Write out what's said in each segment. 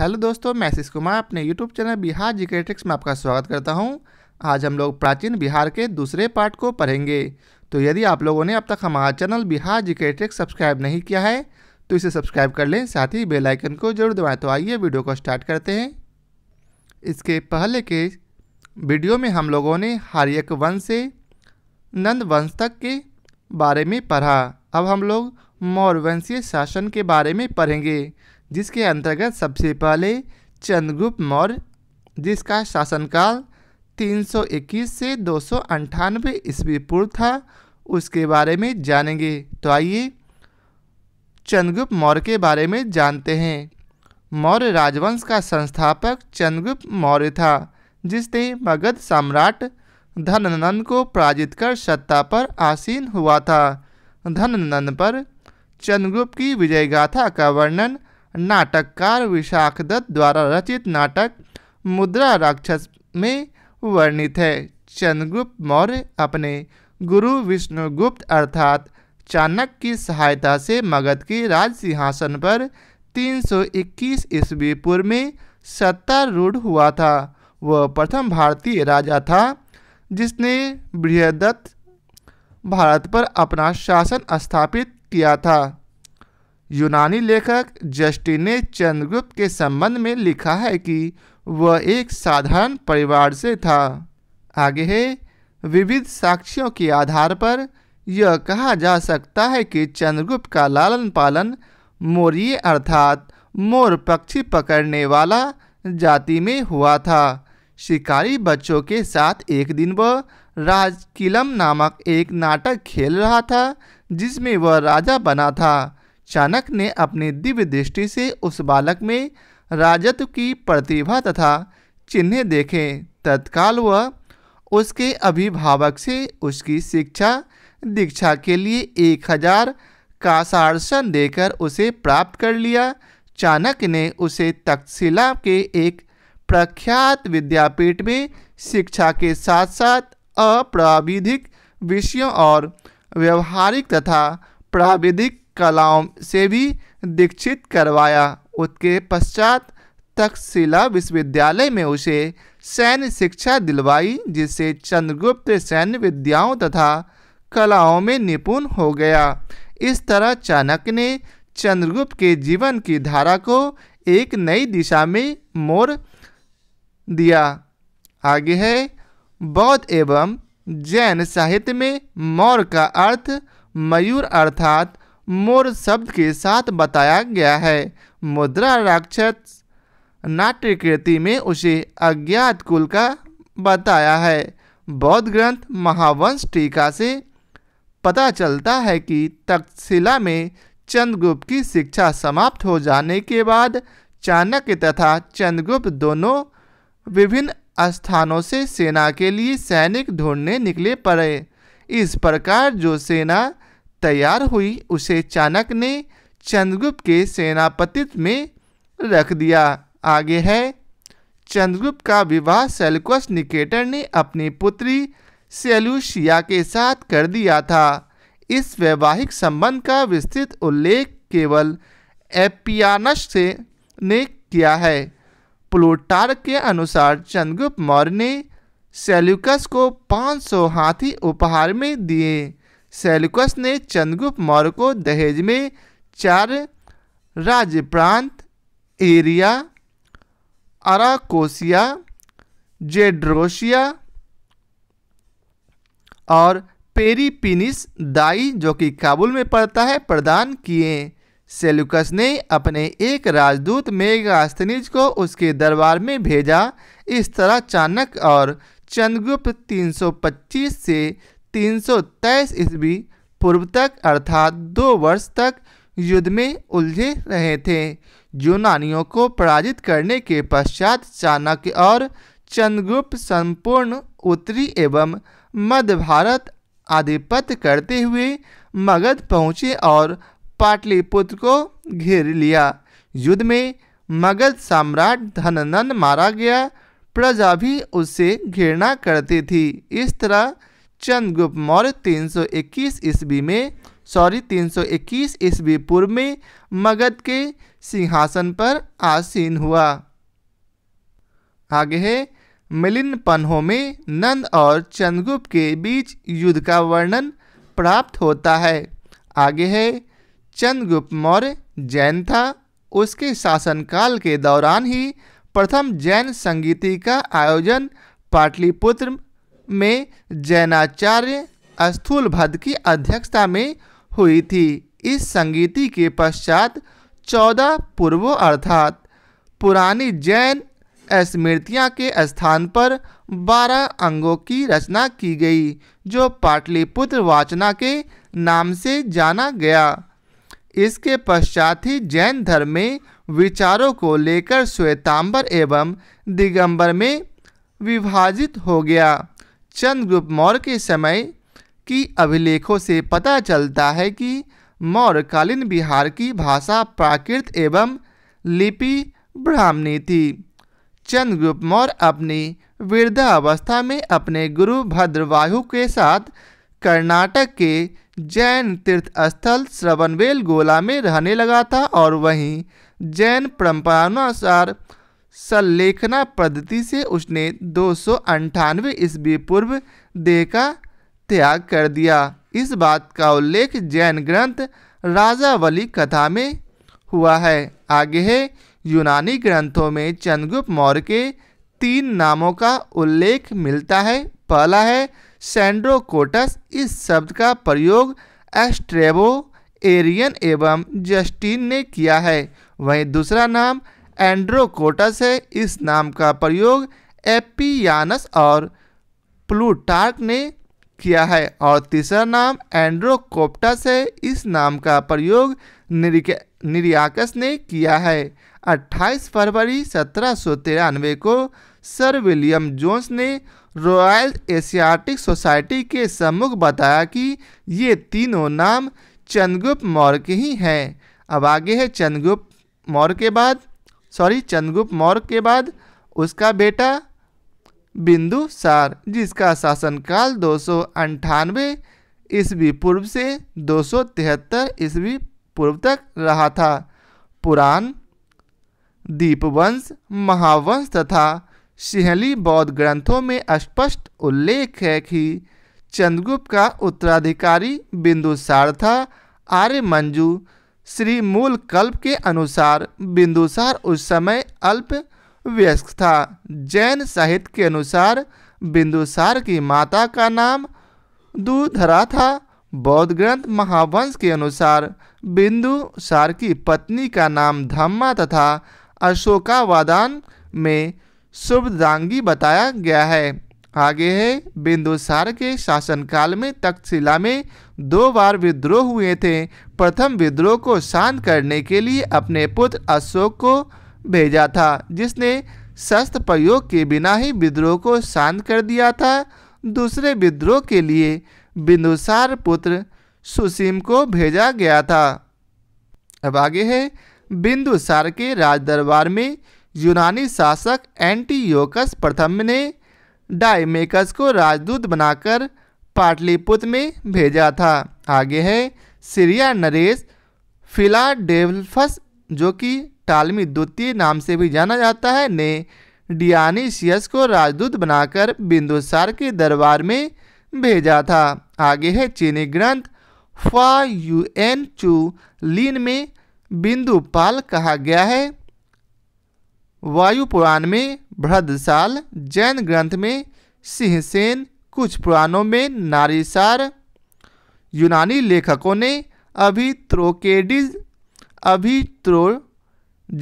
hello दोस्तों मैं आशीष कुमार अपने YouTube channel Bihar GK tricks में आपका स्वागत करता हूं आज हम लोग प्राचीन बिहार के दूसरे पार्ट को पढ़ेंगे तो यदि आप लोगों ने अब तक हमारा channel Bihar GK tricks subscribe नहीं किया है तो इसे सब्सक्राइब कर लें साथ ही बेल आइकन को जरूर दबाएँ तो आइए वीडियो को स्टार्ट करते हैं इसके पहले के वीडियो में हम लोगों ने हरियक वंश से नंद वंश तक के बारे में पढ़ा अब हम लोग मौर्यवंशीय शासन के बारे में पढ़ेंगे जिसके अंतर्गत सबसे पहले चंद्रगुप्त मौर्य जिसका शासनकाल 321 से दो सौ ईस्वी पूर्व था उसके बारे में जानेंगे तो आइए चंद्रगुप्त मौर्य के बारे में जानते हैं मौर्य राजवंश का संस्थापक चंद्रगुप्त मौर्य था जिसने मगध सम्राट धननंद को पराजित कर सत्ता पर आसीन हुआ था धननंद पर चंद्रगुप्त की विजय गाथा का वर्णन नाटककार विशाख दत्त द्वारा रचित नाटक मुद्रा राक्षस में वर्णित है चंद्रगुप्त मौर्य अपने गुरु विष्णुगुप्त अर्थात चाणक्य की सहायता से मगध के राज सिंहासन पर 321 ईस्वी पूर्व में सत्तारूढ़ हुआ था वह प्रथम भारतीय राजा था जिसने बृहदत्त भारत पर अपना शासन स्थापित किया था यूनानी लेखक जस्टिन ने चंद्रगुप्त के संबंध में लिखा है कि वह एक साधारण परिवार से था आगे है विविध साक्ष्यों के आधार पर यह कहा जा सकता है कि चंद्रगुप्त का लालन पालन मोरिय अर्थात मोर पक्षी पकड़ने वाला जाति में हुआ था शिकारी बच्चों के साथ एक दिन वह राजकिलम नामक एक नाटक खेल रहा था जिसमें वह राजा बना था चाणक्य ने अपनी दिव्य दृष्टि से उस बालक में राजत्व की प्रतिभा तथा चिन्ह देखे तत्काल वह उसके अभिभावक से उसकी शिक्षा दीक्षा के लिए एक हजार कासारसन देकर उसे प्राप्त कर लिया चाणक्य ने उसे तक्षशिला के एक प्रख्यात विद्यापीठ में शिक्षा के साथ साथ अप्राविधिक विषयों और व्यवहारिक तथा प्राविधिक कलाओं से भी दीक्षित करवाया उसके पश्चात तक्षशिला विश्वविद्यालय में उसे सैन्य शिक्षा दिलवाई जिससे चंद्रगुप्त सैन्य विद्याओं तथा कलाओं में निपुण हो गया इस तरह चाणक्य ने चंद्रगुप्त के जीवन की धारा को एक नई दिशा में मोड़ दिया आगे है बौद्ध एवं जैन साहित्य में मौर का अर्थ मयूर अर्थात मोर शब्द के साथ बताया गया है मुद्रा राक्षस नाट्य कृति में उसे अज्ञात कुल का बताया है बौद्ध ग्रंथ महावंश टीका से पता चलता है कि तक्षशिला में चंद्रगुप्त की शिक्षा समाप्त हो जाने के बाद चाणक्य तथा चंद्रगुप्त दोनों विभिन्न स्थानों से सेना के लिए सैनिक ढूंढने निकले पड़े इस प्रकार जो सेना तैयार हुई उसे चाणक ने चंद्रगुप्त के सेनापतित्व में रख दिया आगे है चंद्रगुप्त का विवाह सेल्कुस निकेटर ने अपनी पुत्री सेलुशिया के साथ कर दिया था इस वैवाहिक संबंध का विस्तृत उल्लेख केवल एपियानस से ने किया है प्लूटार के अनुसार चंद्रगुप्त मौर्य ने सेल्युकस को 500 हाथी उपहार में दिए सेल्युकस ने चंद्रगुप्त मौर्य को दहेज में चार राज्य प्रांत एरिया अराकोसिया जेड्रोशिया और पेरीपिनिस दाई जो कि काबुल में पड़ता है प्रदान किए सेल्युकस ने अपने एक राजदूत मेगास्तनीज को उसके दरबार में भेजा इस तरह चाणक्य और चंद्रगुप्त 325 से तीन सौ तेईस ईस्वी पूर्व तक अर्थात दो वर्ष तक युद्ध में उलझे रहे थे यूनानियों को पराजित करने के पश्चात चाणक्य और चंद्रगुप्त संपूर्ण उत्तरी एवं मध्य भारत आधिपत्य करते हुए मगध पहुँचे और पाटलिपुत्र को घेर लिया युद्ध में मगध सम्राट धननंद मारा गया प्रजा भी उससे घृणा करती थी इस तरह चंद्रगुप्त मौर्य 321 ईस्वी में सॉरी 321 ईस्वी पूर्व में मगध के सिंहासन पर आसीन हुआ आगे है मिलिन पन्हों में नंद और चंद्रगुप्त के बीच युद्ध का वर्णन प्राप्त होता है आगे है चंद्रगुप्त मौर्य जैन था उसके शासनकाल के दौरान ही प्रथम जैन संगीति का आयोजन पाटलिपुत्र में जैनाचार्य स्थूल भद की अध्यक्षता में हुई थी इस संगीति के पश्चात चौदह पूर्वों अर्थात पुरानी जैन स्मृतियाँ के स्थान पर बारह अंगों की रचना की गई जो पाटलिपुत्र वाचना के नाम से जाना गया इसके पश्चात ही जैन धर्म में विचारों को लेकर श्वेतांबर एवं दिगंबर में विभाजित हो गया चंद्रगुप्त मौर्य के समय की अभिलेखों से पता चलता है कि मौर्यकालीन बिहार की भाषा प्राकृत एवं लिपि ब्राह्मणी थी चंद्रगुप्त मौर्य अपनी वृद्धावस्था में अपने गुरु भद्रवाहु के साथ कर्नाटक के जैन तीर्थ स्थल श्रवणवेल गोला में रहने लगा था और वहीं जैन परंपरानुसार संलेखना पद्धति से उसने दो सौ ईस्वी पूर्व देह का त्याग कर दिया इस बात का उल्लेख जैन ग्रंथ राजावली कथा में हुआ है आगे है यूनानी ग्रंथों में चंद्रगुप्त मौर्य के तीन नामों का उल्लेख मिलता है पहला है सेंड्रोकोटस इस शब्द का प्रयोग एस्ट्रेबो एरियन एवं जस्टिन ने किया है वहीं दूसरा नाम एंड्रोकोटस है इस नाम का प्रयोग एपियानस और प्लूटार्क ने किया है और तीसरा नाम एंड्रोकोप्टस है इस नाम का प्रयोग निर्याकस ने किया है 28 फरवरी सत्रह को सर विलियम जोन्स ने रॉयल एशियाटिक सोसाइटी के सम्मुख बताया कि ये तीनों नाम चंद्रगुप्त मौर्य के ही हैं अब आगे है चंद्रगुप्त मौर्य के बाद सॉरी चंद्रगुप्त मौर्य के बाद उसका बेटा बिंदुसार जिसका शासनकाल दो सौ अंठानवे ईस्वी पूर्व से दो सौ तिहत्तर ईस्वी पूर्व तक रहा था पुराण दीपवंश महावंश तथा सिंहली बौद्ध ग्रंथों में स्पष्ट उल्लेख है कि चंद्रगुप्त का उत्तराधिकारी बिंदुसार था आर्य मंजू श्री मूल कल्प के अनुसार बिंदुसार उस समय अल्प व्यस्क था जैन साहित्य के अनुसार बिंदुसार की माता का नाम दूधरा था बौद्ध ग्रंथ महावंश के अनुसार बिंदुसार की पत्नी का नाम धम्मा तथा अशोकावादान में शुभदांगी बताया गया है आगे है बिंदुसार के शासनकाल में तक्षशिला में दो बार विद्रोह हुए थे प्रथम विद्रोह को शांत करने के लिए अपने पुत्र अशोक को भेजा था जिसने शस्त्र प्रयोग के बिना ही विद्रोह को शांत कर दिया था दूसरे विद्रोह के लिए बिंदुसार पुत्र सुसीम को भेजा गया था अब आगे है बिंदुसार के राजदरबार में यूनानी शासक एंटीयोकस प्रथम ने डायमेकस को राजदूत बनाकर पाटलिपुत्र में भेजा था आगे है सीरिया नरेश फिलाडेल्फस जो कि टालमी द्वितीय नाम से भी जाना जाता है ने डियानीशियस को राजदूत बनाकर बिंदुसार के दरबार में भेजा था आगे है चीनी ग्रंथ फा एन चू लीन में बिंदुपाल कहा गया है वायु पुराण में भ्रदसाल जैन ग्रंथ में सिंहसेन कुछ पुराणों में नारीसार यूनानी लेखकों ने अभी त्रोकेडिज अभी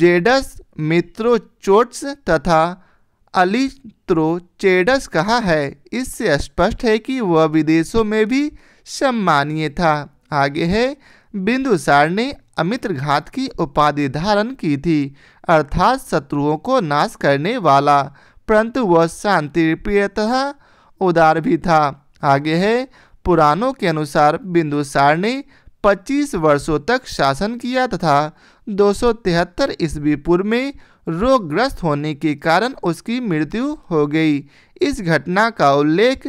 जेडस मित्रोचोट्स तथा अली त्रोचेडस कहा है इससे स्पष्ट है कि वह विदेशों में भी सम्मानीय था आगे है बिंदुसार ने अमित्र घात की उपाधि धारण की थी अर्थात शत्रुओं को नाश करने वाला परंतु वह शांति प्रियतः उदार भी था आगे है पुराणों के अनुसार बिंदुसार ने 25 वर्षों तक शासन किया तथा दो सौ तिहत्तर ईस्वी पूर्व में रोगग्रस्त होने के कारण उसकी मृत्यु हो गई इस घटना का उल्लेख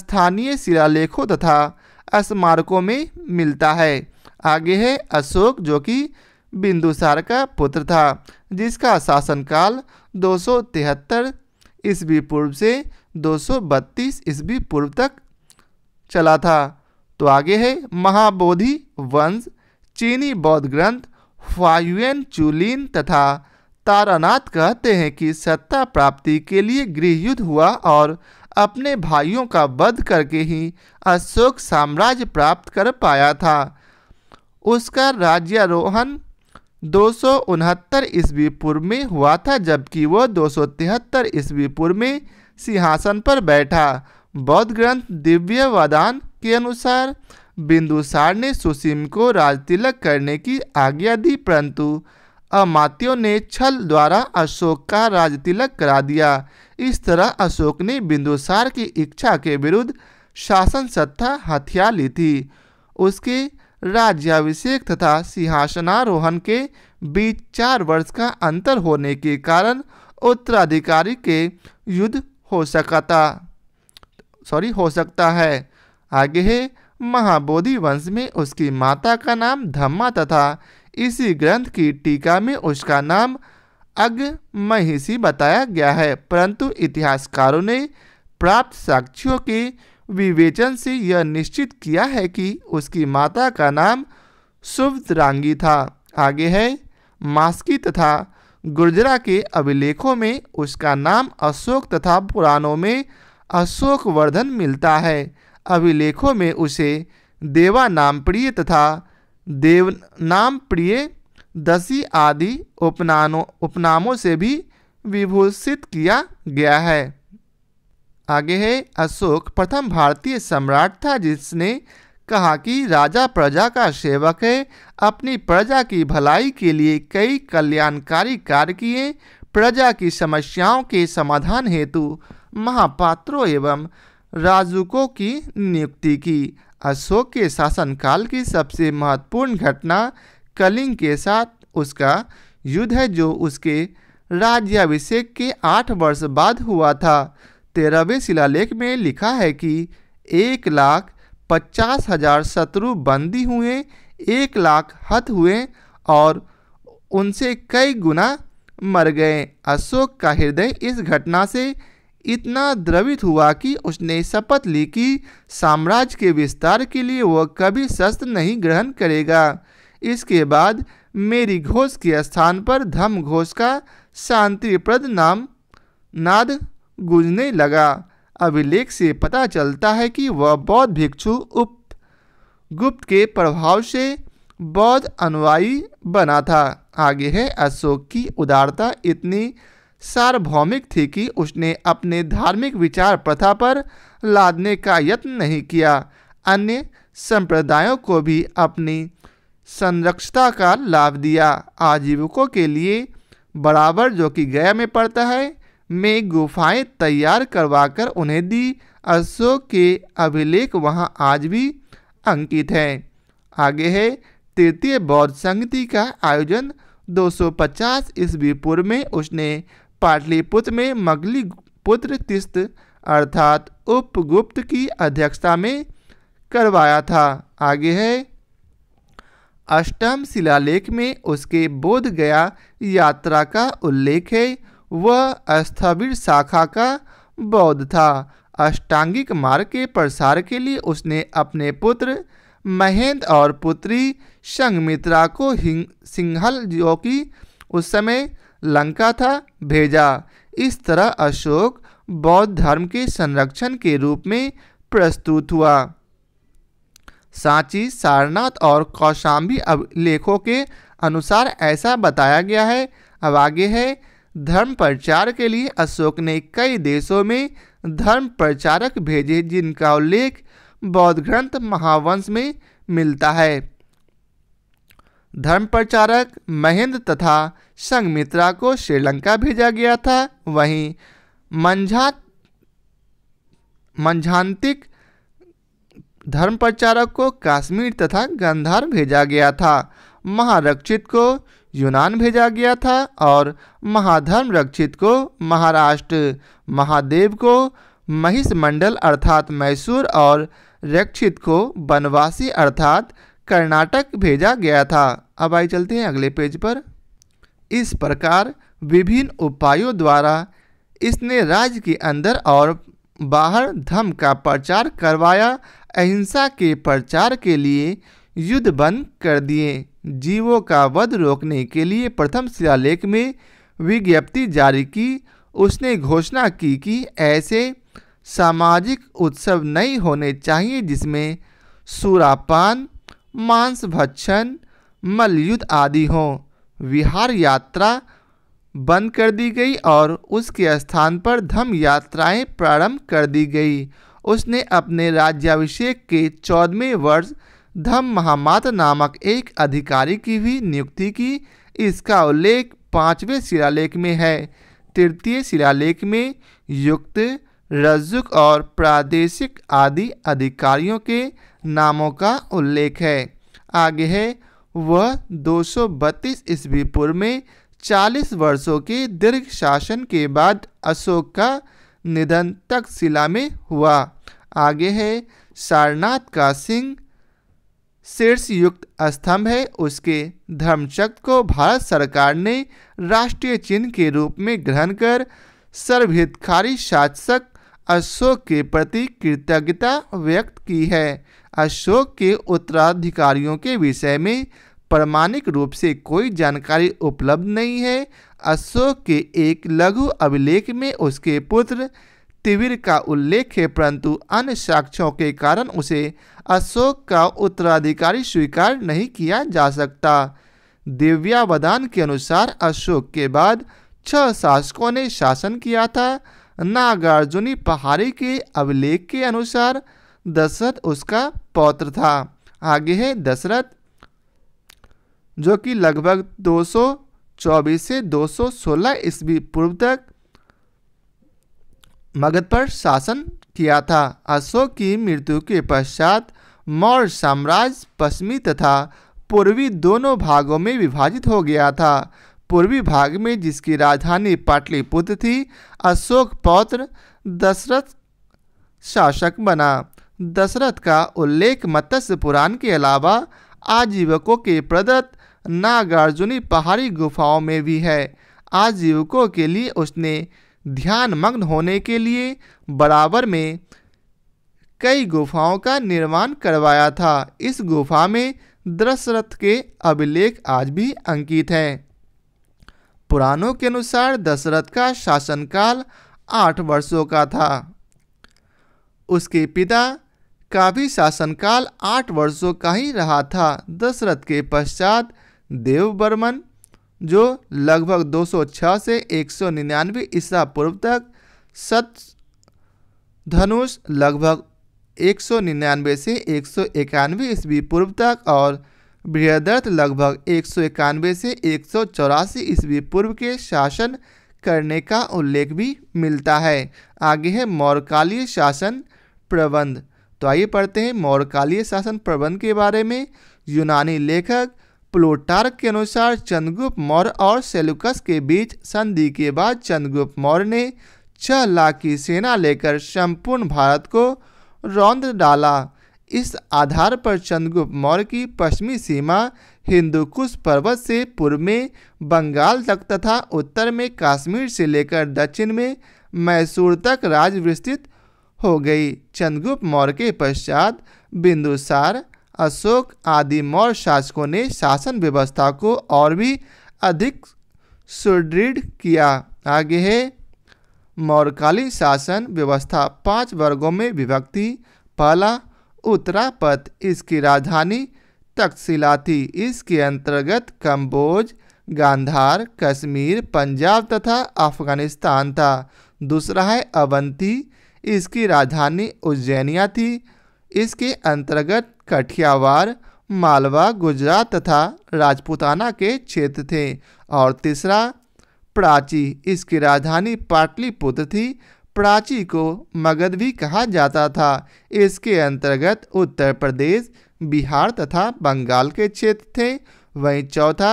स्थानीय शिलालेखों तथा स्मारकों में मिलता है आगे है अशोक जो कि बिंदुसार का पुत्र था जिसका शासनकाल दो सौ तिहत्तर ईस्वी पूर्व से दो सौ बत्तीस ईस्वी पूर्व तक चला था तो आगे है महाबोधि वंश चीनी बौद्ध ग्रंथ फायुएन चुलीन तथा तारानाथ कहते हैं कि सत्ता प्राप्ति के लिए गृहयुद्ध हुआ और अपने भाइयों का वध करके ही अशोक साम्राज्य प्राप्त कर पाया था उसका राज्यारोहण दो सौ ईस्वी पूर्व में हुआ था जबकि वह दो सौ ईस्वी पूर्व में सिंहासन पर बैठा बौद्ध ग्रंथ दिव्य वदान के अनुसार बिंदुसार ने सुसीम को राजतिलक करने की आज्ञा दी परंतु अमात्यों ने छल द्वारा अशोक का राजतिलक करा दिया इस तरह अशोक ने बिंदुसार की इच्छा के विरुद्ध शासन सत्ता हथिया ली थी उसके राज्याभिषेक तथा सिंहासनारोहण के बीच चार वर्ष का अंतर होने के कारण उत्तराधिकारी के युद्ध हो सकता सॉरी हो सकता है आगे है महाबोधि वंश में उसकी माता का नाम धम्मा तथा इसी ग्रंथ की टीका में उसका नाम अग महिषी बताया गया है परंतु इतिहासकारों ने प्राप्त साक्ष्यों के विवेचन से यह निश्चित किया है कि उसकी माता का नाम सुभद्रांगी था आगे है मास्की तथा गुर्जरा के अभिलेखों में उसका नाम अशोक तथा पुराणों में अशोकवर्धन मिलता है अभिलेखों में उसे देवा नाम प्रिय तथा देव नाम प्रिय दसी आदि उपनानों उपनामों से भी विभूषित किया गया है आगे है अशोक प्रथम भारतीय सम्राट था जिसने कहा कि राजा प्रजा का सेवक है अपनी प्रजा की भलाई के लिए कई कल्याणकारी कार्य किए प्रजा की समस्याओं के समाधान हेतु महापात्रों एवं राजुकों की नियुक्ति की अशोक के शासनकाल की सबसे महत्वपूर्ण घटना कलिंग के साथ उसका युद्ध है जो उसके राज्याभिषेक के आठ वर्ष बाद हुआ था तेरहवें शिलालेख में लिखा है कि एक लाख पचास हजार शत्रु बंदी हुए एक लाख हत हुए और उनसे कई गुना मर गए अशोक का हृदय इस घटना से इतना द्रवित हुआ कि उसने शपथ ली कि साम्राज्य के विस्तार के लिए वह कभी शस्त्र नहीं ग्रहण करेगा इसके बाद मेरी घोष के स्थान पर धम घोष का शांतिप्रद नाम नाद गूंजने लगा अभिलेख से पता चलता है कि वह बौद्ध भिक्षु उप गुप्त के प्रभाव से बौद्ध अनुयायी बना था आगे है अशोक की उदारता इतनी सार्वभौमिक थी कि उसने अपने धार्मिक विचार प्रथा पर लादने का यत्न नहीं किया अन्य संप्रदायों को भी अपनी संरक्षता का लाभ दिया आजीविकों के लिए बराबर जो कि गया में पड़ता है में गुफाएं तैयार करवाकर उन्हें दी अशोक के अभिलेख वहाँ आज भी अंकित हैं आगे है तृतीय बौद्ध संगति का आयोजन 250 ईस्वी पूर्व में उसने पाटलिपुत्र में मगली पुत्र तिस्त अर्थात उपगुप्त की अध्यक्षता में करवाया था आगे है अष्टम शिलालेख में उसके बोध गया यात्रा का उल्लेख है वह अस्थावीर शाखा का बौद्ध था अष्टांगिक मार्ग के प्रसार के लिए उसने अपने पुत्र महेंद्र और पुत्री संगमित्रा को सिंहल जो कि उस समय लंका था भेजा इस तरह अशोक बौद्ध धर्म के संरक्षण के रूप में प्रस्तुत हुआ सांची सारनाथ और कौशाम्बी अभिलेखों के अनुसार ऐसा बताया गया है अब आगे है धर्म प्रचार के लिए अशोक ने कई देशों में धर्म प्रचारक भेजे जिनका उल्लेख बौद्ध ग्रंथ महावंश में मिलता है धर्म प्रचारक महेंद्र तथा संगमित्रा को श्रीलंका भेजा गया था वहीं मंझा मंझांतिक धर्म प्रचारक को कश्मीर तथा गंधार भेजा गया था महारक्षित को यूनान भेजा गया था और महाधर्म रक्षित को महाराष्ट्र महादेव को महिष मंडल अर्थात मैसूर और रक्षित को बनवासी अर्थात कर्नाटक भेजा गया था अब आई चलते हैं अगले पेज पर इस प्रकार विभिन्न उपायों द्वारा इसने राज्य के अंदर और बाहर धर्म का प्रचार करवाया अहिंसा के प्रचार के लिए युद्ध बंद कर दिए जीवों का वध रोकने के लिए प्रथम शिलालेख में विज्ञप्ति जारी की उसने घोषणा की कि ऐसे सामाजिक उत्सव नहीं होने चाहिए जिसमें सूरापान मांस भक्षण मलयुद्ध आदि हों विहार यात्रा बंद कर दी गई और उसके स्थान पर धम यात्राएं प्रारंभ कर दी गई उसने अपने राज्याभिषेक के चौदहवें वर्ष धम महामात नामक एक अधिकारी की भी नियुक्ति की इसका उल्लेख पाँचवें शिलालेख में है तृतीय शिलालेख में युक्त रज्जुक और प्रादेशिक आदि अधिकारियों के नामों का उल्लेख है आगे है वह 232 ईस्वी पूर्व में 40 वर्षों के दीर्घ शासन के बाद अशोक का निधन तक शिला में हुआ आगे है सारनाथ का सिंह शीर्ष युक्त स्तंभ है उसके धर्मचक्र को भारत सरकार ने राष्ट्रीय चिन्ह के रूप में ग्रहण कर सर्वहितकारी शासक अशोक के प्रति कृतज्ञता व्यक्त की है अशोक के उत्तराधिकारियों के विषय में प्रमाणिक रूप से कोई जानकारी उपलब्ध नहीं है अशोक के एक लघु अभिलेख में उसके पुत्र तिविर का उल्लेख है परंतु अन्य साक्ष्यों के कारण उसे अशोक का उत्तराधिकारी स्वीकार नहीं किया जा सकता दिव्यावदान के अनुसार अशोक के बाद छह शासकों ने शासन किया था नागार्जुनी पहाड़ी के अभिलेख के अनुसार दशरथ उसका पौत्र था आगे है दशरथ जो कि लगभग 224 से 216 ईस्वी पूर्व तक मगध पर शासन किया था अशोक की मृत्यु के पश्चात मौर्य साम्राज्य पश्चिमी तथा पूर्वी दोनों भागों में विभाजित हो गया था पूर्वी भाग में जिसकी राजधानी पाटलिपुत्र थी अशोक पौत्र दशरथ शासक बना दशरथ का उल्लेख मत्स्य पुराण के अलावा आजीवकों के प्रदत्त नागार्जुनी पहाड़ी गुफाओं में भी है आजीवकों के लिए उसने ध्यान मग्न होने के लिए बराबर में कई गुफाओं का निर्माण करवाया था इस गुफा में दशरथ के अभिलेख आज भी अंकित हैं पुराणों के अनुसार दशरथ का शासनकाल आठ वर्षों का था उसके पिता का भी शासनकाल आठ वर्षों का ही रहा था दशरथ के पश्चात देवबर्मन जो लगभग 206 से एक सौ निन्यानवे ईसा पूर्व तक सत धनुष लगभग एक सौ निन्यानवे से एक सौ इक्यानवे ईस्वी पूर्व तक और बृहदर्थ लगभग एक सौ इक्यानवे से एक सौ चौरासी ईस्वी पूर्व के शासन करने का उल्लेख भी मिलता है आगे है मौर्यकालीय शासन प्रबंध तो आइए पढ़ते हैं मौर्यकालीय शासन प्रबंध के बारे में यूनानी लेखक प्लोटार्क के अनुसार चंद्रगुप्त मौर्य और सेलुकस के बीच संधि के बाद चंद्रगुप्त मौर्य ने छह लाख की सेना लेकर संपूर्ण भारत को रौंद डाला इस आधार पर चंद्रगुप्त मौर्य की पश्चिमी सीमा हिंदुकुश पर्वत से पूर्व में बंगाल तक तथा उत्तर में कश्मीर से लेकर दक्षिण में मैसूर तक राज्य विस्तृत हो गई चंद्रगुप्त मौर्य के पश्चात बिंदुसार अशोक आदि मौर्य शासकों ने शासन व्यवस्था को और भी अधिक सुदृढ़ किया आगे है मौर्यकालीन शासन व्यवस्था पांच वर्गों में विभक्ति पहला उत्तरापथ इसकी राजधानी तकशिला थी इसके अंतर्गत कम्बोज गांधार कश्मीर पंजाब तथा अफगानिस्तान था दूसरा है अवंती इसकी राजधानी उज्जैनिया थी इसके अंतर्गत कठियावार मालवा गुजरात तथा राजपूताना के क्षेत्र थे और तीसरा प्राची इसकी राजधानी पाटलिपुत्र थी प्राची को मगध भी कहा जाता था इसके अंतर्गत उत्तर प्रदेश बिहार तथा बंगाल के क्षेत्र थे वहीं चौथा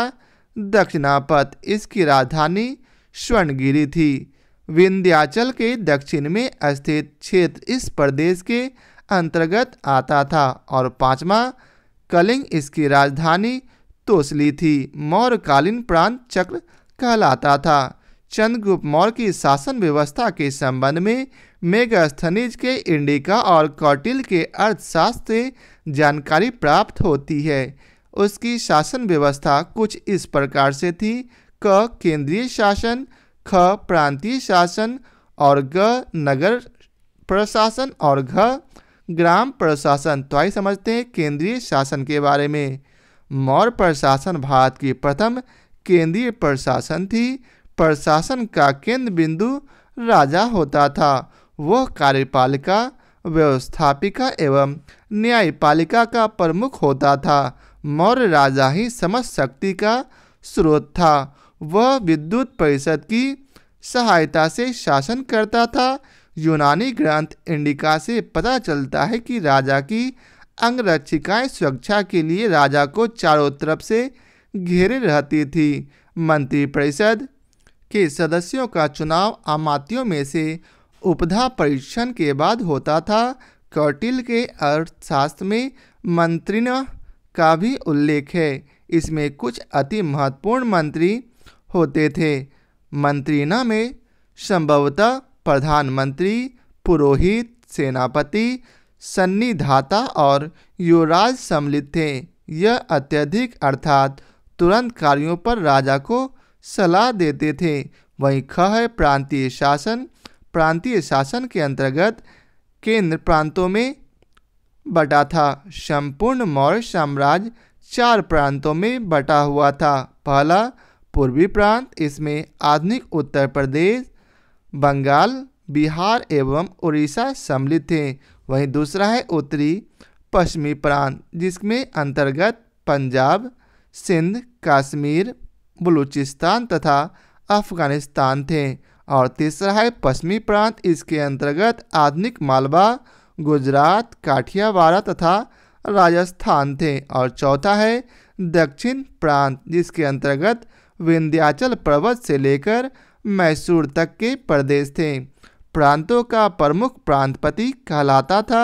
दक्षिणापथ इसकी राजधानी स्वर्णगिरी थी विंध्याचल के दक्षिण में स्थित क्षेत्र इस प्रदेश के अंतर्गत आता था और पांचवा कलिंग इसकी राजधानी तोसली थी मौर्यकालीन प्रांत चक्र कहलाता था चंद्रगुप्त मौर्य की शासन व्यवस्था के संबंध में मेगास्थनीज के इंडिका और कौटिल के अर्थशास्त्र से जानकारी प्राप्त होती है उसकी शासन व्यवस्था कुछ इस प्रकार से थी क केंद्रीय शासन ख प्रांतीय शासन और ग नगर प्रशासन और घ ग्राम प्रशासन तो आई समझते हैं केंद्रीय शासन के बारे में मौर्य प्रशासन भारत की प्रथम केंद्रीय प्रशासन थी प्रशासन का केंद्र बिंदु राजा होता था वह कार्यपालिका व्यवस्थापिका एवं न्यायपालिका का प्रमुख होता था मौर्य राजा ही समझ शक्ति का स्रोत था वह विद्युत परिषद की सहायता से शासन करता था यूनानी ग्रंथ इंडिका से पता चलता है कि राजा की अंगरक्षिकाएं सुरक्षा के लिए राजा को चारों तरफ से घेरे रहती थी मंत्रिपरिषद के सदस्यों का चुनाव आमातियों में से उपधा परीक्षण के बाद होता था कौटिल के अर्थशास्त्र में मंत्रिण का भी उल्लेख है इसमें कुछ अति महत्वपूर्ण मंत्री होते थे मंत्रिणा में संभवतः प्रधानमंत्री पुरोहित सेनापति सन्निधाता और युवराज सम्मिलित थे यह अत्यधिक अर्थात तुरंत कार्यों पर राजा को सलाह देते थे वहीं ख है प्रांतीय शासन प्रांतीय शासन के अंतर्गत केंद्र प्रांतों में बटा था संपूर्ण मौर्य साम्राज्य चार प्रांतों में बटा हुआ था पहला पूर्वी प्रांत इसमें आधुनिक उत्तर प्रदेश बंगाल बिहार एवं उड़ीसा सम्मिलित थे वहीं दूसरा है उत्तरी पश्चिमी प्रांत जिसमें अंतर्गत पंजाब सिंध कश्मीर बलूचिस्तान तथा अफगानिस्तान थे और तीसरा है पश्चिमी प्रांत इसके अंतर्गत आधुनिक मालवा गुजरात काठियावाड़ा तथा राजस्थान थे और चौथा है दक्षिण प्रांत जिसके अंतर्गत विंध्याचल पर्वत से लेकर मैसूर तक के प्रदेश थे प्रांतों का प्रमुख प्रांतपति कहलाता था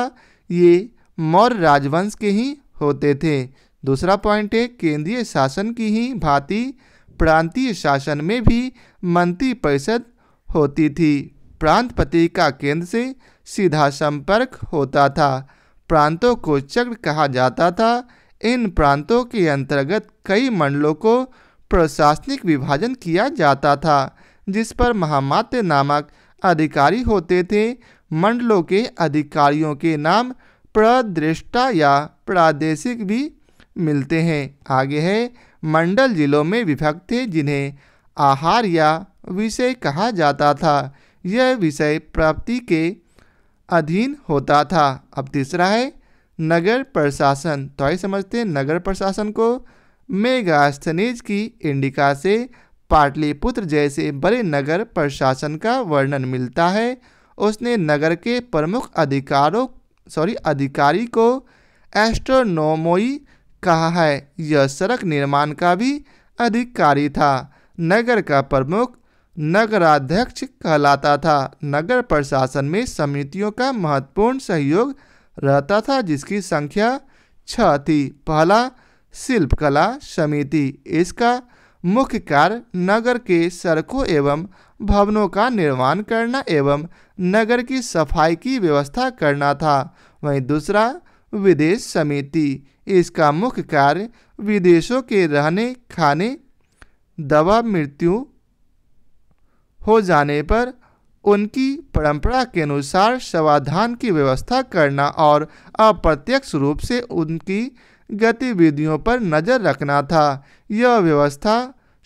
ये मौर्य राजवंश के ही होते थे दूसरा पॉइंट है केंद्रीय शासन की ही भांति प्रांतीय शासन में भी मंत्री परिषद होती थी प्रांतपति का केंद्र से सीधा संपर्क होता था प्रांतों को चक्र कहा जाता था इन प्रांतों के अंतर्गत कई मंडलों को प्रशासनिक विभाजन किया जाता था जिस पर महामात्य नामक अधिकारी होते थे मंडलों के अधिकारियों के नाम प्रदृष्टा या प्रादेशिक भी मिलते हैं आगे है मंडल जिलों में विभक्त थे जिन्हें आहार या विषय कहा जाता था यह विषय प्राप्ति के अधीन होता था अब तीसरा है नगर प्रशासन तो आइए समझते हैं नगर प्रशासन को मेगास्थनीज की इंडिका से पाटलिपुत्र जैसे बड़े नगर प्रशासन का वर्णन मिलता है उसने नगर के प्रमुख अधिकारों सॉरी अधिकारी को एस्ट्रोनोमोई कहा है यह सड़क निर्माण का भी अधिकारी था नगर का प्रमुख नगराध्यक्ष कहलाता था नगर प्रशासन में समितियों का महत्वपूर्ण सहयोग रहता था जिसकी संख्या छ थी पहला शिल्पकला समिति इसका मुख्य कार्य नगर के सड़कों एवं भवनों का निर्माण करना एवं नगर की सफाई की व्यवस्था करना था वहीं दूसरा विदेश समिति इसका मुख्य कार्य विदेशों के रहने खाने दवा मृत्यु हो जाने पर उनकी परंपरा के अनुसार समाधान की व्यवस्था करना और अप्रत्यक्ष रूप से उनकी गतिविधियों पर नज़र रखना था यह व्यवस्था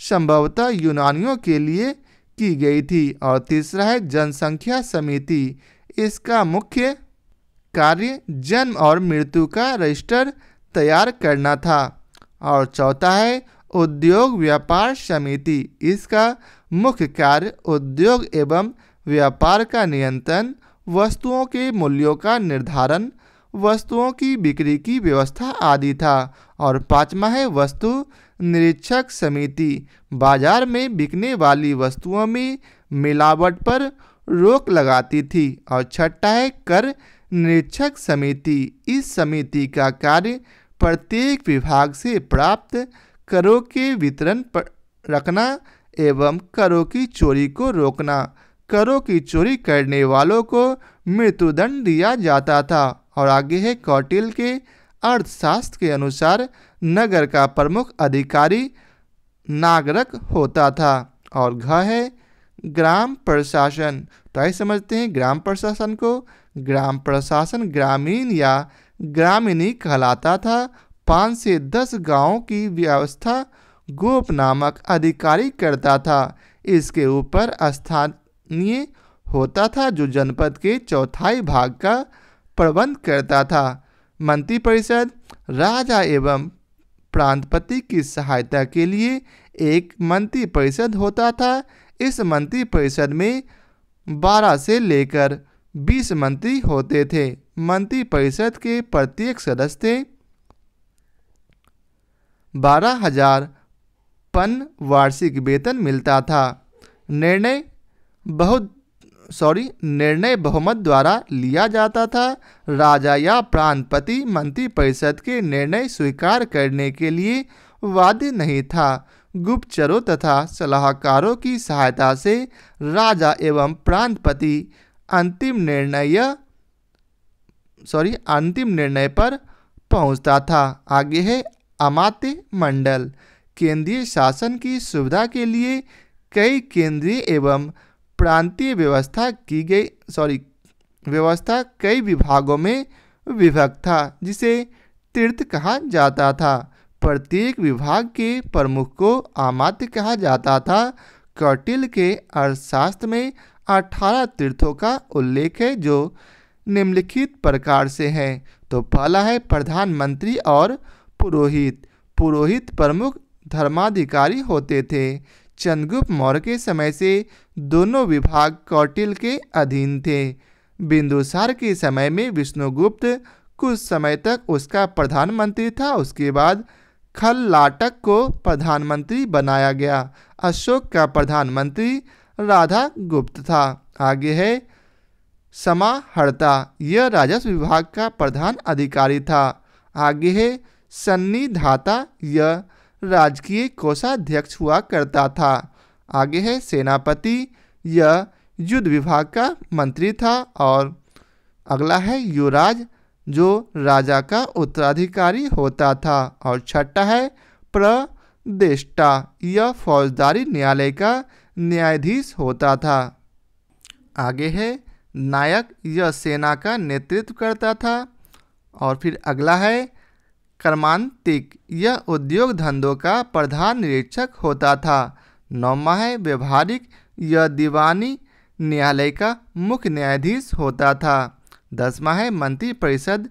संभवतः यूनानियों के लिए की गई थी और तीसरा है जनसंख्या समिति इसका मुख्य कार्य जन्म और मृत्यु का रजिस्टर तैयार करना था और चौथा है उद्योग व्यापार समिति इसका मुख्य कार्य उद्योग एवं व्यापार का नियंत्रण वस्तुओं के मूल्यों का निर्धारण वस्तुओं की बिक्री की व्यवस्था आदि था और पाँचवा है वस्तु निरीक्षक समिति बाजार में बिकने वाली वस्तुओं में मिलावट पर रोक लगाती थी और छठा है कर निरीक्षक समिति इस समिति का कार्य प्रत्येक विभाग से प्राप्त करों के वितरण पर रखना एवं करों की चोरी को रोकना करों की चोरी करने वालों को मृत्युदंड दिया जाता था और आगे है कौटिल के अर्थशास्त्र के अनुसार नगर का प्रमुख अधिकारी नागरक होता था और घ है ग्राम प्रशासन तो आइए समझते हैं ग्राम प्रशासन को ग्राम प्रशासन ग्रामीण या ग्रामीणी कहलाता था पाँच से दस गांवों की व्यवस्था गोप नामक अधिकारी करता था इसके ऊपर स्थानीय होता था जो जनपद के चौथाई भाग का प्रबंध करता था मंत्रिपरिषद राजा एवं प्रांतपति की सहायता के लिए एक मंत्रिपरिषद होता था इस मंत्रिपरिषद में बारह से लेकर बीस मंत्री होते थे मंत्रिपरिषद के प्रत्येक सदस्य बारह हजार पन वार्षिक वेतन मिलता था निर्णय बहुत सॉरी निर्णय बहुमत द्वारा लिया जाता था राजा या प्रांतपति मंत्रिपरिषद के निर्णय स्वीकार करने के लिए वाद्य नहीं था गुप्तचरों तथा सलाहकारों की सहायता से राजा एवं प्रांतपति अंतिम निर्णय सॉरी अंतिम निर्णय पर पहुंचता था आगे है अमात्य मंडल केंद्रीय शासन की सुविधा के लिए कई केंद्रीय एवं प्रांतीय व्यवस्था की गई सॉरी व्यवस्था कई विभागों में विभक्त था जिसे तीर्थ कहा जाता था प्रत्येक विभाग के प्रमुख को आमात्य कहा जाता था कौटिल के अर्थशास्त्र में अठारह तीर्थों का उल्लेख है जो निम्नलिखित प्रकार से हैं तो पहला है प्रधानमंत्री और पुरोहित पुरोहित प्रमुख धर्माधिकारी होते थे चंद्रगुप्त मौर्य के समय से दोनों विभाग कौटिल के अधीन थे बिंदुसार के समय में विष्णुगुप्त कुछ समय तक उसका प्रधानमंत्री था उसके बाद खललाटक को प्रधानमंत्री बनाया गया अशोक का प्रधानमंत्री राधा गुप्त था आगे है समाहर्ता यह राजस्व विभाग का प्रधान अधिकारी था आगे है सन्नी धाता यह राजकीय कोषाध्यक्ष हुआ करता था आगे है सेनापति यह युद्ध विभाग का मंत्री था और अगला है युवराज जो राजा का उत्तराधिकारी होता था और छठा है प्रदेष्टा यह फौजदारी न्यायालय का न्यायाधीश होता था आगे है नायक यह सेना का नेतृत्व करता था और फिर अगला है कर्मांतिक यह उद्योग धंधों का प्रधान निरीक्षक होता था नौमाह व्यवहारिक यह दीवानी न्यायालय का मुख्य न्यायाधीश होता था है मंत्रिपरिषद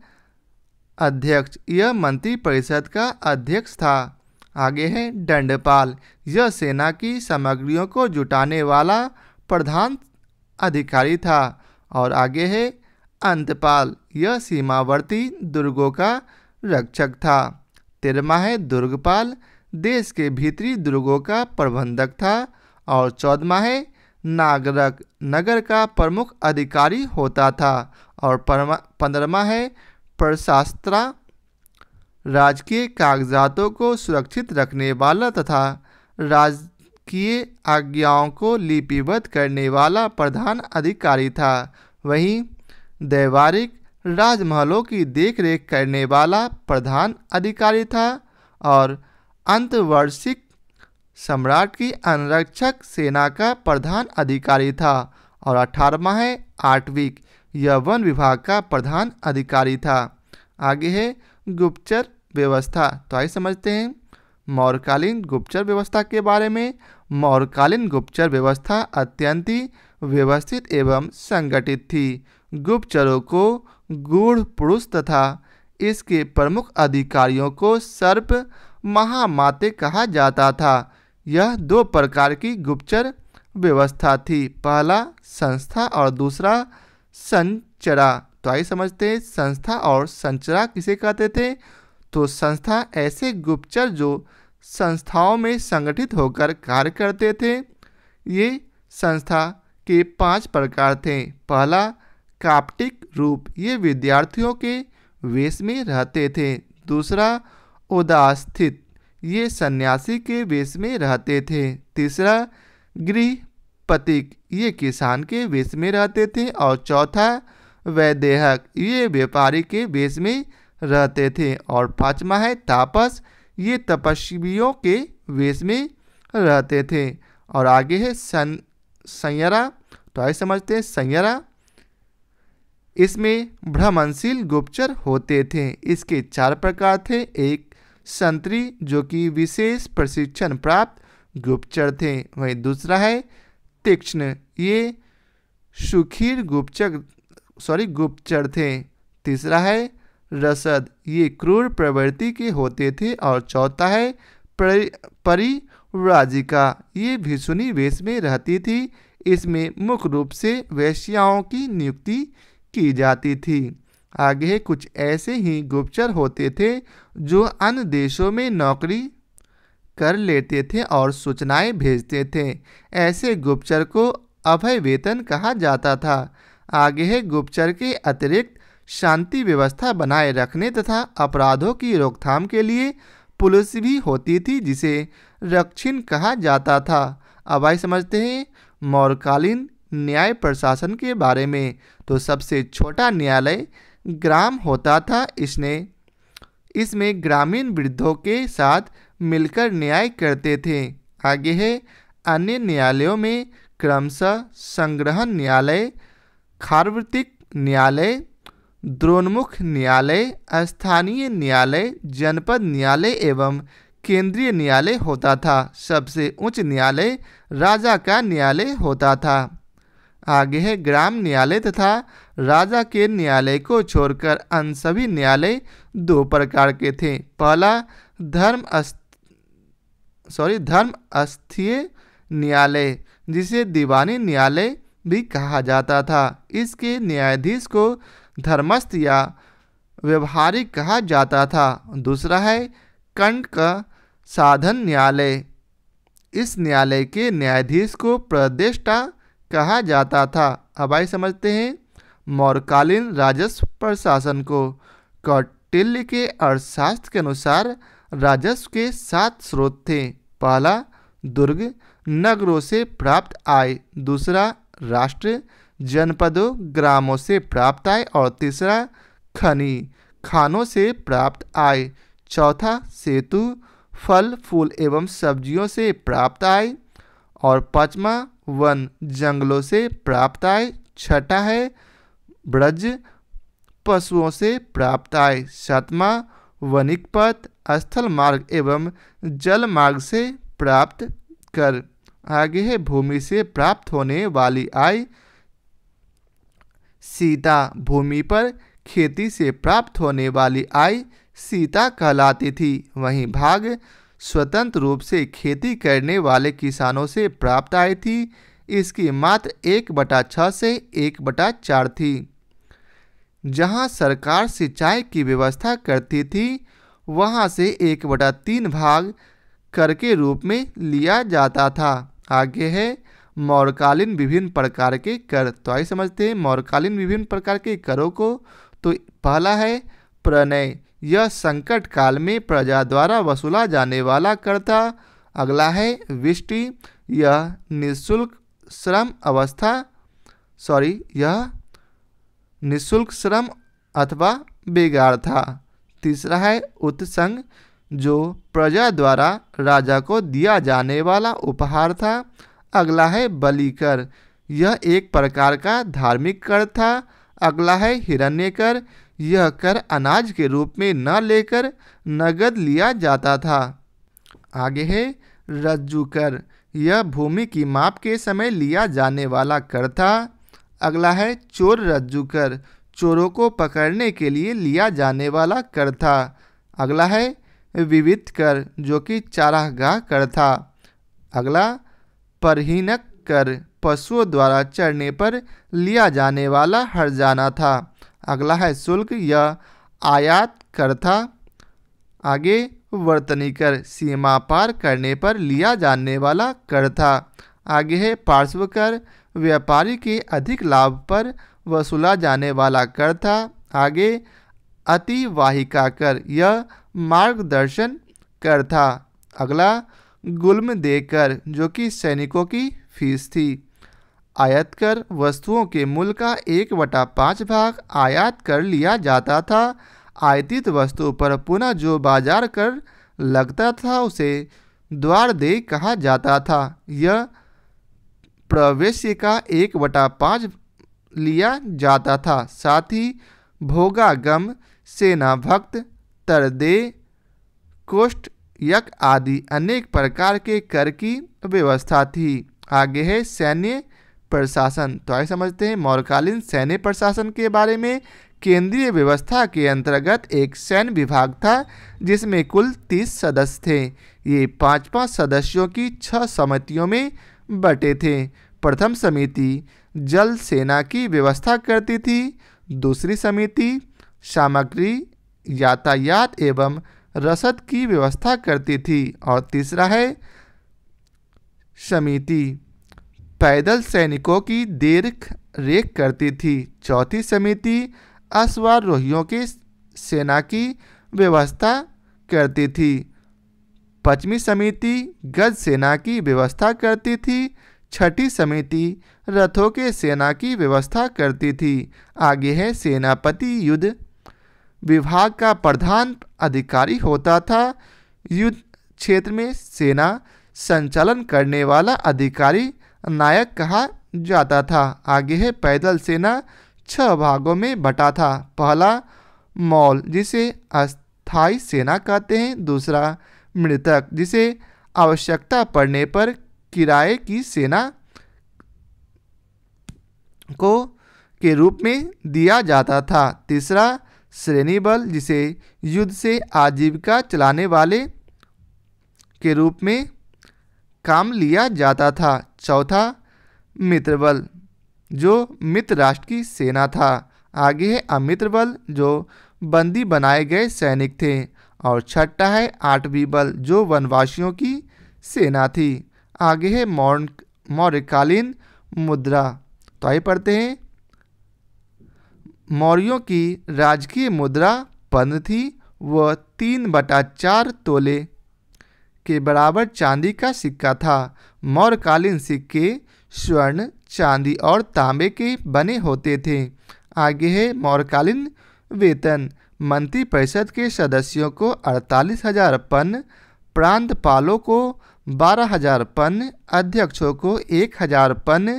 अध्यक्ष यह मंत्रिपरिषद का अध्यक्ष था आगे है दंडपाल यह सेना की सामग्रियों को जुटाने वाला प्रधान अधिकारी था और आगे है अंतपाल यह सीमावर्ती दुर्गों का रक्षक था तेरहवा है दुर्गपाल देश के भीतरी दुर्गों का प्रबंधक था और है नागरक नगर का प्रमुख अधिकारी होता था और है प्रशास्त्रा राजकीय कागजातों को सुरक्षित रखने वाला तथा राजकीय आज्ञाओं को लिपिबद्ध करने वाला प्रधान अधिकारी था वहीं दैवारिक राजमहलों की देखरेख करने वाला प्रधान अधिकारी था और अंतवर्षिक सम्राट की अनरक्षक सेना का प्रधान अधिकारी था और अठारहवा है आठवीं यह वन विभाग का प्रधान अधिकारी था आगे है गुप्तचर व्यवस्था तो आइए समझते हैं मौर्यकालीन गुप्तचर व्यवस्था के बारे में मौर्यकालीन गुप्तचर व्यवस्था अत्यंत व्यवस्थित एवं संगठित थी गुप्तचरों को गूढ़ पुरुष तथा इसके प्रमुख अधिकारियों को सर्प महामाते कहा जाता था यह दो प्रकार की गुप्तचर व्यवस्था थी पहला संस्था और दूसरा संचरा तो आइए समझते हैं संस्था और संचरा किसे कहते थे तो संस्था ऐसे गुप्तचर जो संस्थाओं में संगठित होकर कार्य करते थे ये संस्था के पांच प्रकार थे पहला काप्टिक रूप ये विद्यार्थियों के वेश में रहते थे दूसरा उदास्थित ये सन्यासी के वेश में रहते थे तीसरा गृह पतिक ये किसान के वेश में रहते थे और चौथा वैदेहक ये व्यापारी के वेश में रहते थे और पांचवा है तापस ये तपस्वियों के वेश में रहते थे और आगे है सन संयरा तो आइए समझते हैं संयरा इसमें भ्रमणशील गुप्तचर होते थे इसके चार प्रकार थे एक संतरी जो कि विशेष प्रशिक्षण प्राप्त गुप्तचर थे वहीं दूसरा है तीक्ष्ण ये सुखीर गुप्तचर सॉरी गुप्तचर थे तीसरा है रसद ये क्रूर प्रवृत्ति के होते थे और चौथा है परिव्राजिका ये भीषुनी वेश में रहती थी इसमें मुख्य रूप से वैश्याओं की नियुक्ति की जाती थी आगे कुछ ऐसे ही गुप्तचर होते थे जो अन्य देशों में नौकरी कर लेते थे और सूचनाएं भेजते थे ऐसे गुप्तचर को अभय वेतन कहा जाता था आगे है गुप्तचर के अतिरिक्त शांति व्यवस्था बनाए रखने तथा अपराधों की रोकथाम के लिए पुलिस भी होती थी जिसे रक्षिण कहा जाता था अब आई समझते हैं मौरकालीन न्याय प्रशासन के बारे में तो सबसे छोटा न्यायालय ग्राम होता था इसने इसमें ग्रामीण वृद्धों के साथ मिलकर न्याय करते थे आगे है अन्य न्यायालयों में क्रमशः संग्रहण न्यायालय खार्वतिक न्यायालय द्रोन्मुख न्यायालय स्थानीय न्यायालय जनपद न्यायालय एवं केंद्रीय न्यायालय होता था सबसे उच्च न्यायालय राजा का न्यायालय होता था आगे है ग्राम न्यायालय तथा राजा के न्यायालय को छोड़कर अन्य सभी न्यायालय दो प्रकार के थे पहला धर्म सॉरी धर्म अस्थीय न्यायालय जिसे दीवानी न्यायालय भी कहा जाता था इसके न्यायाधीश को धर्मस्थ या व्यवहारिक कहा जाता था दूसरा है कंट का साधन न्यायालय इस न्यायालय के न्यायाधीश को प्रदेष्टा कहा जाता था अब आइए समझते हैं मौर्यकालीन राजस्व प्रशासन को कौटिल्य के अर्थशास्त्र के अनुसार राजस्व के सात स्रोत थे पहला दुर्ग नगरों से प्राप्त आय दूसरा राष्ट्र जनपदों ग्रामों से प्राप्त आय और तीसरा खनि खानों से प्राप्त आय चौथा सेतु फल फूल एवं सब्जियों से प्राप्त आय और पाँचवा वन जंगलों से प्राप्त आय छठा है ब्रज पशुओं से प्राप्त आय सातवा वनिक पथ स्थल मार्ग एवं जल मार्ग से प्राप्त कर आगे है भूमि से प्राप्त होने वाली आय सीता भूमि पर खेती से प्राप्त होने वाली आय सीता कहलाती थी वहीं भाग स्वतंत्र रूप से खेती करने वाले किसानों से प्राप्त आय थी इसकी मात्र एक बटा छः से एक बटा चार थी जहाँ सरकार सिंचाई की व्यवस्था करती थी वहाँ से एक बटा तीन भाग कर के रूप में लिया जाता था आगे है मौरकालीन विभिन्न प्रकार के कर तो आइए समझते हैं मौरकालीन विभिन्न प्रकार के करों को तो पहला है प्रणय यह संकट काल में प्रजा द्वारा वसूला जाने वाला कर था अगला है विष्टि यह निशुल्क श्रम अवस्था सॉरी यह निशुल्क श्रम अथवा बेगार था तीसरा है उत्संग जो प्रजा द्वारा राजा को दिया जाने वाला उपहार था अगला है बलिकर यह एक प्रकार का धार्मिक कर था अगला है हिरण्यकर यह कर अनाज के रूप में न लेकर नगद लिया जाता था आगे है रज्जू कर यह भूमि की माप के समय लिया जाने वाला कर था अगला है चोर रज्जू कर चोरों को पकड़ने के लिए लिया जाने वाला कर था अगला है विविध कर जो कि चारागाह कर था अगला परहीनक कर पशुओं द्वारा चढ़ने पर लिया जाने वाला हर जाना था अगला है शुल्क या आयात कर था आगे वर्तनी कर सीमा पार करने पर लिया जाने वाला कर था आगे है पार्श्व कर व्यापारी के अधिक लाभ पर वसूला जाने वाला कर था आगे अतिवाहिका कर यह मार्गदर्शन कर था अगला गुल्म देकर जो कि सैनिकों की फीस थी आयात कर वस्तुओं के मूल का एक बटा पाँच भाग आयात कर लिया जाता था आयतित वस्तु पर पुनः जो बाजार कर लगता था उसे द्वार दे कहा जाता था यह प्रवेश का एक बटा पाँच लिया जाता था साथ ही भोगागम सेना भक्त तरदे कोष्ठ यक आदि अनेक प्रकार के कर की व्यवस्था थी आगे है सैन्य प्रशासन तो आइए समझते हैं मौर्यकालीन सैन्य प्रशासन के बारे में केंद्रीय व्यवस्था के अंतर्गत एक सैन्य विभाग था जिसमें कुल तीस सदस्य थे ये पाँच पाँच सदस्यों की छह समितियों में बटे थे प्रथम समिति जल सेना की व्यवस्था करती थी दूसरी समिति सामग्री यातायात एवं रसद की व्यवस्था करती थी और तीसरा है समिति पैदल सैनिकों की देख रेख करती थी चौथी समिति अश्वारोहियों की सेना की व्यवस्था करती थी पश्चिमी समिति गज सेना की व्यवस्था करती थी छठी समिति रथों के सेना की व्यवस्था करती थी आगे है सेनापति युद्ध विभाग का प्रधान अधिकारी होता था युद्ध क्षेत्र में सेना संचालन करने वाला अधिकारी नायक कहा जाता था आगे है पैदल सेना छह भागों में बटा था पहला मॉल जिसे अस्थाई सेना कहते हैं दूसरा मृतक जिसे आवश्यकता पड़ने पर किराए की सेना को के रूप में दिया जाता था तीसरा श्रेणी बल जिसे युद्ध से आजीविका चलाने वाले के रूप में काम लिया जाता था चौथा मित्र बल जो मित्र राष्ट्र की सेना था आगे है अमित्र बल जो बंदी बनाए गए सैनिक थे और छठा है आठवीं बल जो वनवासियों की सेना थी आगे है मौन मौर्यकालीन मुद्रा तो आइए पढ़ते हैं मौर्यों की राजकीय मुद्रा पन्न थी वह तीन बटा चार तोले के बराबर चांदी का सिक्का था मौर्यकालीन सिक्के स्वर्ण चांदी और तांबे के बने होते थे आगे है मौर्यकालीन वेतन मंत्री परिषद के सदस्यों को अड़तालीस हजार पन प्रांतपालों को बारह हजार पन अध्यक्षों को एक हजार पन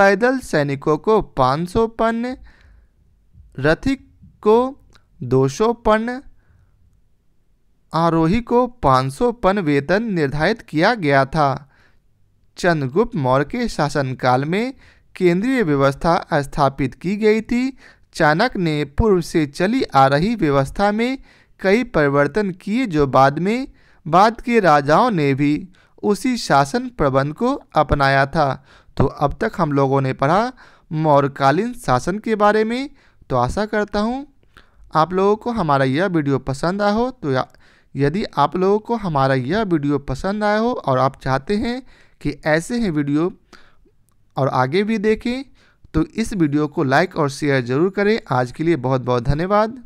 पैदल सैनिकों को पाँच सौ पन रथिक को दो सौ पन आरोही को 500 पन वेतन निर्धारित किया गया था चंद्रगुप्त मौर्य के शासनकाल में केंद्रीय व्यवस्था स्थापित की गई थी चाणक्य ने पूर्व से चली आ रही व्यवस्था में कई परिवर्तन किए जो बाद में बाद के राजाओं ने भी उसी शासन प्रबंध को अपनाया था तो अब तक हम लोगों ने पढ़ा मौर्यकालीन शासन के बारे में तो आशा करता हूँ आप लोगों को हमारा यह वीडियो पसंद आ हो तो यदि आप लोगों को हमारा यह वीडियो पसंद आया हो और आप चाहते हैं कि ऐसे ही वीडियो और आगे भी देखें तो इस वीडियो को लाइक और शेयर ज़रूर करें आज के लिए बहुत बहुत धन्यवाद